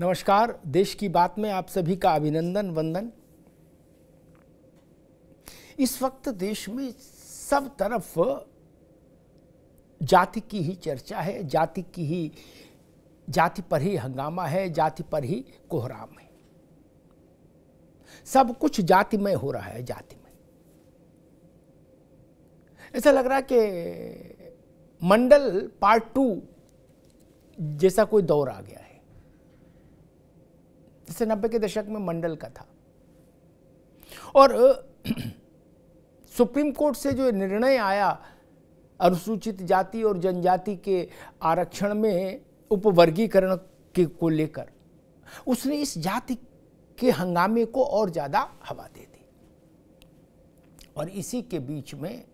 नमस्कार देश की बात में आप सभी का अभिनंदन वंदन इस वक्त देश में सब तरफ जाति की ही चर्चा है जाति की ही जाति पर ही हंगामा है जाति पर ही कोहराम है सब कुछ जाति में हो रहा है जाति में ऐसा लग रहा है कि मंडल पार्ट टू जैसा कोई दौर आ गया है जिसे नब्बे के दशक में मंडल का था और सुप्रीम कोर्ट से जो निर्णय आया अनुसूचित जाति और जनजाति के आरक्षण में उपवर्गीकरण के को लेकर उसने इस जाति के हंगामे को और ज़्यादा हवा दे दी और इसी के बीच में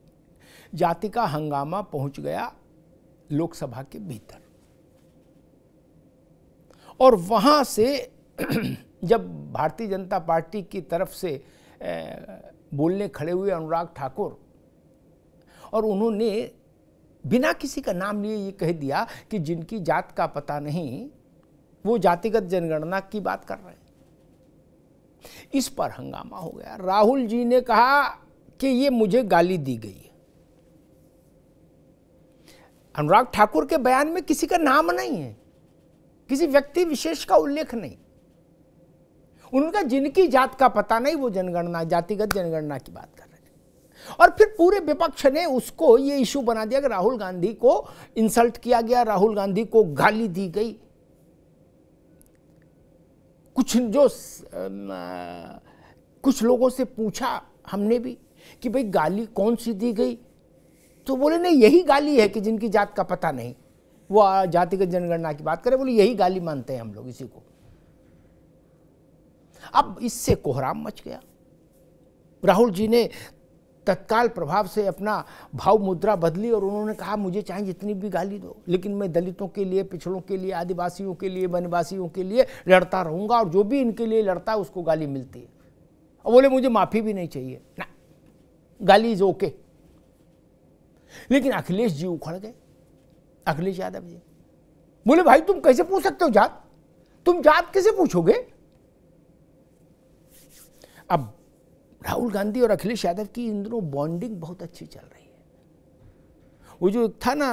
जाति का हंगामा पहुंच गया लोकसभा के भीतर और वहां से जब भारतीय जनता पार्टी की तरफ से बोलने खड़े हुए अनुराग ठाकुर और उन्होंने बिना किसी का नाम लिए ये कह दिया कि जिनकी जात का पता नहीं वो जातिगत जनगणना की बात कर रहे हैं इस पर हंगामा हो गया राहुल जी ने कहा कि ये मुझे गाली दी गई है अनुराग ठाकुर के बयान में किसी का नाम नहीं है किसी व्यक्ति विशेष का उल्लेख नहीं उनका जिनकी जात का पता नहीं वो जनगणना जातिगत जनगणना की बात कर रहे हैं और फिर पूरे विपक्ष ने उसको ये इशू बना दिया कि राहुल गांधी को इंसल्ट किया गया राहुल गांधी को गाली दी गई कुछ जो कुछ लोगों से पूछा हमने भी कि भाई गाली कौन सी दी गई तो बोले नहीं यही गाली है कि जिनकी जात का पता नहीं वो जातिगत जनगणना की बात करें बोले यही गाली मानते हैं हम लोग इसी को अब इससे कोहराम मच गया राहुल जी ने तत्काल प्रभाव से अपना भाव मुद्रा बदली और उन्होंने कहा मुझे चाहे जितनी भी गाली दो लेकिन मैं दलितों के लिए पिछड़ों के लिए आदिवासियों के लिए वनवासियों के लिए लड़ता रहूंगा और जो भी इनके लिए लड़ता है उसको गाली मिलती है और बोले मुझे माफ़ी भी नहीं चाहिए ना गाली इज़ ओके लेकिन अखिलेश जी उखड़ गए अखिलेश यादव जी बोले भाई तुम कैसे पूछ सकते हो जात तुम जात कैसे पूछोगे अब राहुल गांधी और अखिलेश यादव की इन दोनों बॉन्डिंग बहुत अच्छी चल रही है वो जो था ना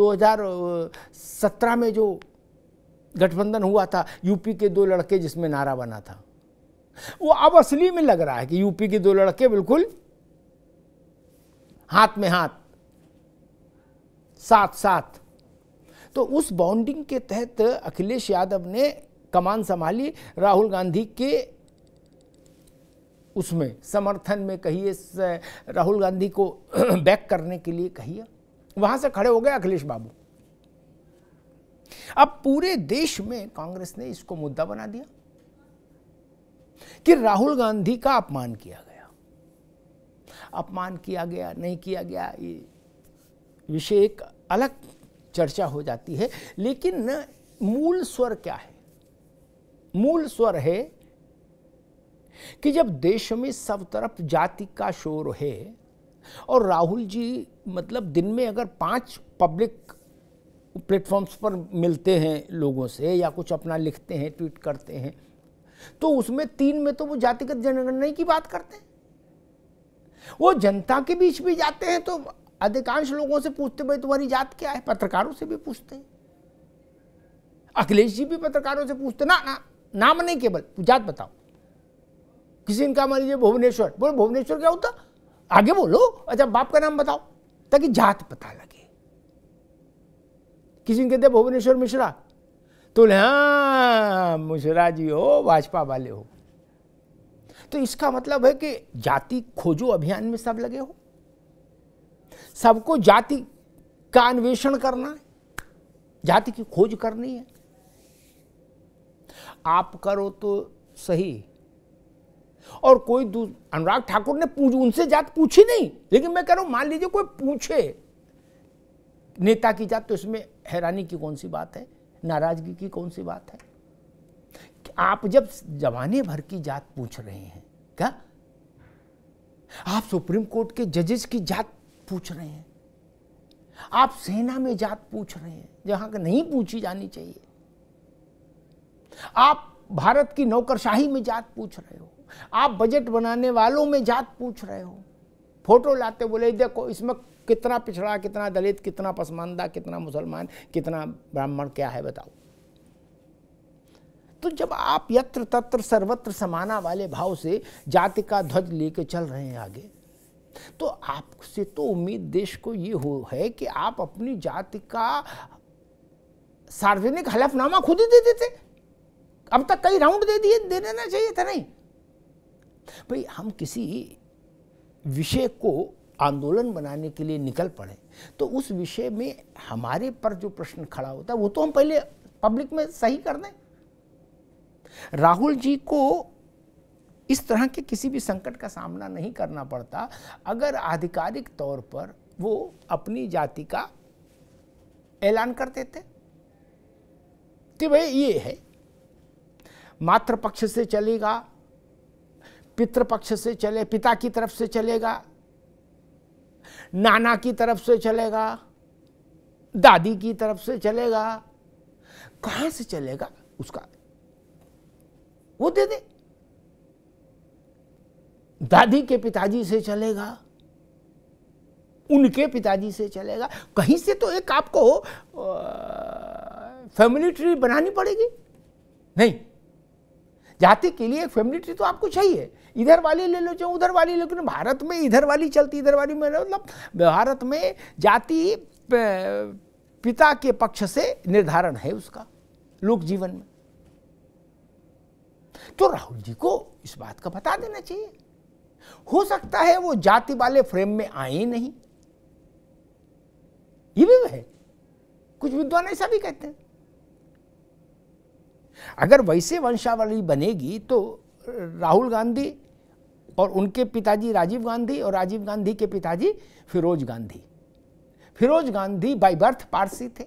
2017 में जो गठबंधन हुआ था यूपी के दो लड़के जिसमें नारा बना था वो अब असली में लग रहा है कि यूपी के दो लड़के बिल्कुल हाथ में हाथ साथ साथ तो उस बाउंडिंग के तहत अखिलेश यादव ने कमान संभाली राहुल गांधी के उसमें समर्थन में कहिए राहुल गांधी को बैक करने के लिए कहिए वहां से खड़े हो गए अखिलेश बाबू अब पूरे देश में कांग्रेस ने इसको मुद्दा बना दिया कि राहुल गांधी का अपमान किया गया अपमान किया गया नहीं किया गया ये विषय एक अलग चर्चा हो जाती है लेकिन मूल स्वर क्या है मूल स्वर है कि जब देश में सब तरफ जाति का शोर है और राहुल जी मतलब दिन में अगर पांच पब्लिक प्लेटफॉर्म्स पर मिलते हैं लोगों से या कुछ अपना लिखते हैं ट्वीट करते हैं तो उसमें तीन में तो वो जातिगत जनगणना की बात करते हैं वो जनता के बीच भी जाते हैं तो अधिकांश लोगों से पूछते भाई तुम्हारी जात क्या है पत्रकारों से भी पूछते हैं अखिलेश जी भी पत्रकारों से पूछते ना ना नाम नहीं केवल जात बताओ किसी ने कहा मान लीजिए भुवनेश्वर बोलो भुवनेश्वर क्या होता आगे बोलो अच्छा बाप का नाम बताओ ताकि जात पता लगे किसी ने कहते भुवनेश्वर मिश्रा तो हाँ मिश्रा जी हो भाजपा वाले हो तो इसका मतलब है कि जाति खोजो अभियान में सब लगे हो सबको जाति का अन्वेषण करना है जाति की खोज करनी है आप करो तो सही और कोई अनुराग ठाकुर ने पूछ उनसे जात पूछी नहीं लेकिन मैं कह रहा हूं मान लीजिए कोई पूछे नेता की जात तो इसमें हैरानी की कौन सी बात है नाराजगी की कौन सी बात है आप जब जमाने भर की जात पूछ रहे हैं क्या आप सुप्रीम कोर्ट के जजेस की जात पूछ रहे हैं आप सेना में जात पूछ रहे हैं जहां नहीं पूछी जानी चाहिए आप भारत की नौकरशाही में जात पूछ रहे हो आप बजट बनाने वालों में जात पूछ रहे हो फोटो लाते बोले देखो इसमें कितना पिछड़ा कितना दलित कितना पसमानदा कितना मुसलमान कितना ब्राह्मण क्या है बताओ तो जब आप यत्र तत्र सर्वत्र समाना वाले भाव से जाति का ध्वज लेके चल रहे हैं आगे तो आपसे तो उम्मीद देश को ये हो है कि आप अपनी जाति का सार्वजनिक हलफनामा खुद ही दे देते अब तक कई राउंड दे दिए दे देना चाहिए था नहीं भाई हम किसी विषय को आंदोलन बनाने के लिए निकल पड़े तो उस विषय में हमारे पर जो प्रश्न खड़ा होता है वो तो हम पहले पब्लिक में सही कर दें राहुल जी को इस तरह के किसी भी संकट का सामना नहीं करना पड़ता अगर आधिकारिक तौर पर वो अपनी जाति का ऐलान कर देते कि भाई ये है मातृ पक्ष से चलेगा पितृपक्ष से चले पिता की तरफ से चलेगा नाना की तरफ से चलेगा दादी की तरफ से चलेगा कहां से चलेगा उसका वो दे दे दादी के पिताजी से चलेगा उनके पिताजी से चलेगा कहीं से तो एक आपको फैमिली ट्री बनानी पड़ेगी नहीं जाति के लिए एक फैमिली ट्री तो आपको चाहिए इधर वाली ले लो चाहे उधर वाली लेकिन भारत में इधर वाली चलती इधर वाली में मतलब भारत में जाति पिता के पक्ष से निर्धारण है उसका लोक जीवन में तो राहुल जी को इस बात का बता देना चाहिए हो सकता है वो जाति वाले फ्रेम में आए नहीं ये भी है कुछ विद्वान ऐसा भी कहते हैं अगर वैसे वंशावली बनेगी तो राहुल गांधी और उनके पिताजी राजीव गांधी और राजीव गांधी के पिताजी फिरोज गांधी फिरोज गांधी बाई बर्थ पारसी थे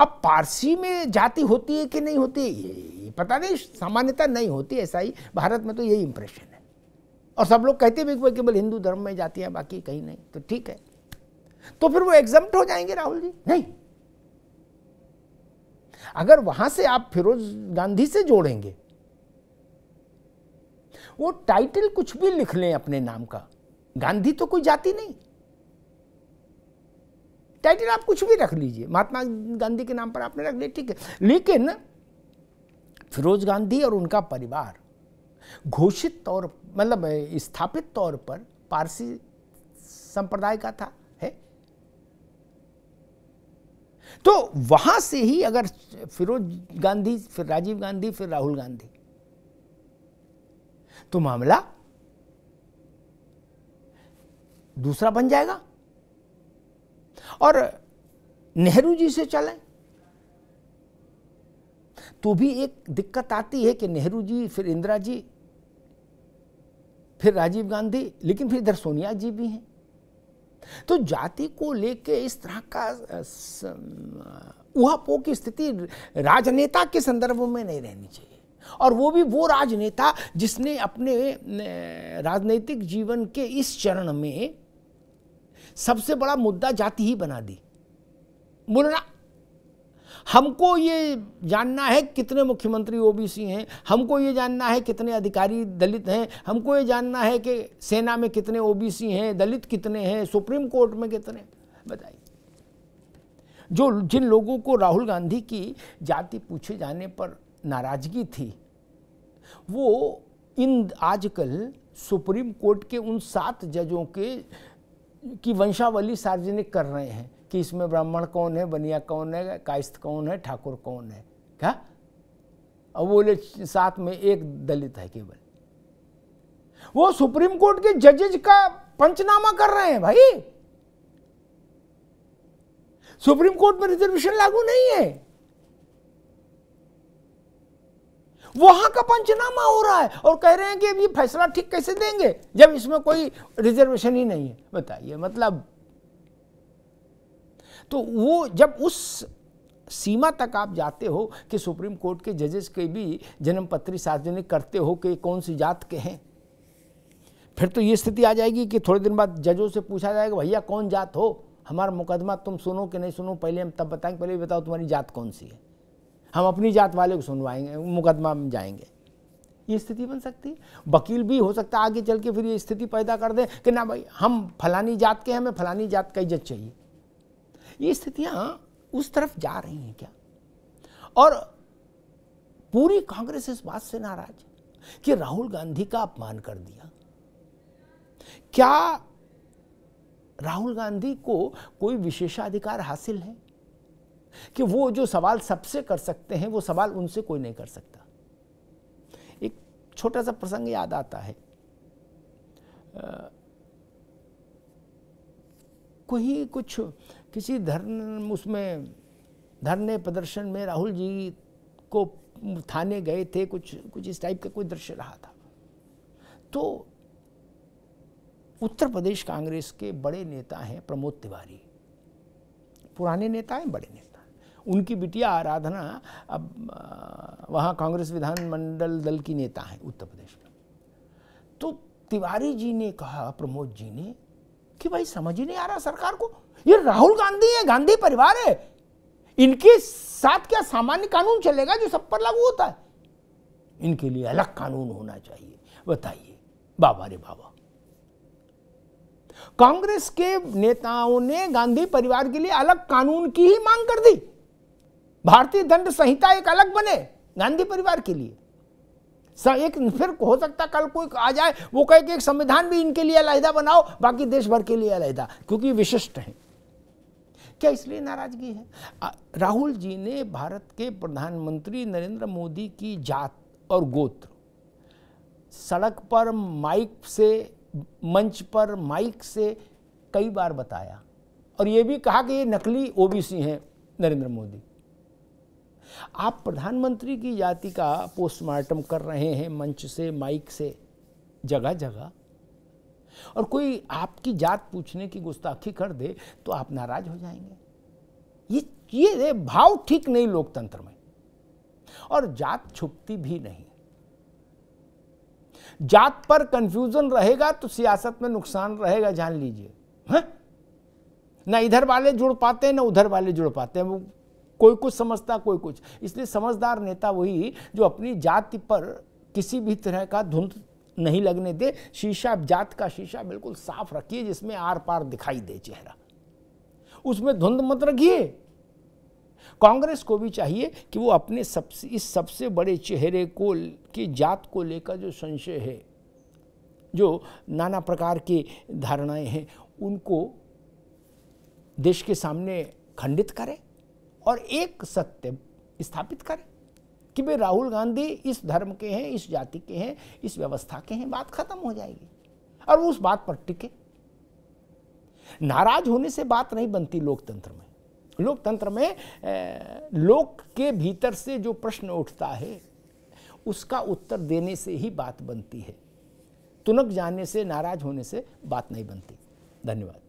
अब पारसी में जाति होती है कि नहीं होती ये पता नहीं सामान्यता नहीं होती ऐसा ही भारत में तो यही इंप्रेशन है और सब लोग कहते भी केवल हिंदू धर्म में जाती है बाकी कहीं नहीं तो ठीक है तो फिर वो एग्जाम हो जाएंगे राहुल जी नहीं अगर वहां से आप फिरोज गांधी से जोड़ेंगे वो टाइटल कुछ भी लिख लें अपने नाम का गांधी तो कोई जाति नहीं टाइटल आप कुछ भी रख लीजिए महात्मा गांधी के नाम पर आपने रख लिया ठीक है लेकिन फिरोज गांधी और उनका परिवार घोषित तौर मतलब स्थापित तौर पर पारसी संप्रदाय का था तो वहां से ही अगर फिरोज गांधी फिर राजीव गांधी फिर राहुल गांधी तो मामला दूसरा बन जाएगा और नेहरू जी से चले तो भी एक दिक्कत आती है कि नेहरू जी फिर इंदिरा जी फिर राजीव गांधी लेकिन फिर इधर सोनिया जी भी हैं तो जाति को लेके इस तरह का उहापो की स्थिति राजनेता के संदर्भ में नहीं रहनी चाहिए और वो भी वो राजनेता जिसने अपने राजनीतिक जीवन के इस चरण में सबसे बड़ा मुद्दा जाति ही बना दी बोलना हमको ये जानना है कितने मुख्यमंत्री ओबीसी हैं हमको ये जानना है कितने अधिकारी दलित हैं हमको ये जानना है कि सेना में कितने ओबीसी हैं दलित कितने हैं सुप्रीम कोर्ट में कितने बताइए जो जिन लोगों को राहुल गांधी की जाति पूछे जाने पर नाराजगी थी वो इन आजकल सुप्रीम कोर्ट के उन सात जजों के की वंशावली सार्वजनिक कर रहे हैं कि इसमें ब्राह्मण कौन है बनिया कौन है कायस्थ कौन है ठाकुर कौन है क्या और बोले साथ में एक दलित है केवल वो सुप्रीम कोर्ट के जजेज का पंचनामा कर रहे हैं भाई सुप्रीम कोर्ट में रिजर्वेशन लागू नहीं है वहां का पंचनामा हो रहा है और कह रहे हैं कि ये फैसला ठीक कैसे देंगे जब इसमें कोई रिजर्वेशन ही नहीं है बताइए मतलब तो वो जब उस सीमा तक आप जाते हो कि सुप्रीम कोर्ट के जजेस के भी जन्मपत्री सार्वजनिक करते हो कि कौन सी जात के हैं फिर तो ये स्थिति आ जाएगी कि थोड़े दिन बाद जजों से पूछा जाएगा भैया कौन जात हो हमारा मुकदमा तुम सुनो कि नहीं सुनो पहले हम तब बताएंगे पहले बताओ तुम्हारी जात कौन सी है हम अपनी जात वाले को सुनवाएंगे मुकदमा में जाएंगे ये स्थिति बन सकती है वकील भी हो सकता है आगे चल के फिर ये स्थिति पैदा कर दे कि ना भाई हम फलानी जात के हमें फलानी जात का इज्जत चाहिए ये स्थितियां उस तरफ जा रही हैं क्या और पूरी कांग्रेस इस बात से नाराज कि राहुल गांधी का अपमान कर दिया क्या राहुल गांधी को कोई विशेषाधिकार हासिल है कि वो जो सवाल सबसे कर सकते हैं वो सवाल उनसे कोई नहीं कर सकता एक छोटा सा प्रसंग याद आता है कोई कुछ किसी धर्म उसमें धरने प्रदर्शन में राहुल जी को थाने गए थे कुछ कुछ इस टाइप का कोई दृश्य रहा था तो उत्तर प्रदेश कांग्रेस के बड़े नेता हैं प्रमोद तिवारी पुराने नेता हैं बड़े नेता उनकी बिटिया आराधना अब वहाँ कांग्रेस विधानमंडल दल की नेता हैं उत्तर प्रदेश में तो तिवारी जी ने कहा प्रमोद जी ने कि भाई समझ ही नहीं आ रहा सरकार को ये राहुल गांधी है गांधी परिवार है इनके साथ क्या सामान्य कानून चलेगा जो सब पर लागू होता है इनके लिए अलग कानून होना चाहिए बताइए बाबा रे बाबा कांग्रेस के नेताओं ने गांधी परिवार के लिए अलग कानून की ही मांग कर दी भारतीय दंड संहिता एक अलग बने गांधी परिवार के लिए एक फिर हो सकता कल कोई आ जाए वो कहे कि एक संविधान भी इनके लिए अलहदा बनाओ बाकी देश भर के लिए अलहदा क्योंकि विशिष्ट है क्या इसलिए नाराजगी है राहुल जी ने भारत के प्रधानमंत्री नरेंद्र मोदी की जात और गोत्र सड़क पर माइक से मंच पर माइक से कई बार बताया और ये भी कहा कि ये नकली ओबीसी हैं नरेंद्र मोदी आप प्रधानमंत्री की जाति का पोस्टमार्टम कर रहे हैं मंच से माइक से जगह जगह और कोई आपकी जात पूछने की गुस्ताखी कर दे तो आप नाराज हो जाएंगे ये ये भाव ठीक नहीं लोकतंत्र में और जात छुपती भी नहीं जात पर कंफ्यूजन रहेगा तो सियासत में नुकसान रहेगा जान लीजिए हाँ? ना इधर वाले जुड़ पाते हैं ना उधर वाले जुड़ पाते हैं कोई कुछ समझता कोई कुछ इसलिए समझदार नेता वही जो अपनी जाति पर किसी भी तरह का धुंध नहीं लगने दे शीशा जात का शीशा बिल्कुल साफ रखिए जिसमें आर पार दिखाई दे चेहरा उसमें धुंध मत रखिए कांग्रेस को भी चाहिए कि वो अपने सबसे इस सबसे बड़े चेहरे को की जात को लेकर जो संशय है जो नाना प्रकार की धारणाएं हैं उनको देश के सामने खंडित करें और एक सत्य स्थापित करें कि भाई राहुल गांधी इस धर्म के हैं इस जाति के हैं इस व्यवस्था के हैं बात खत्म हो जाएगी और वो उस बात पर टिके नाराज होने से बात नहीं बनती लोकतंत्र में लोकतंत्र में लोक के भीतर से जो प्रश्न उठता है उसका उत्तर देने से ही बात बनती है तुनक जाने से नाराज होने से बात नहीं बनती धन्यवाद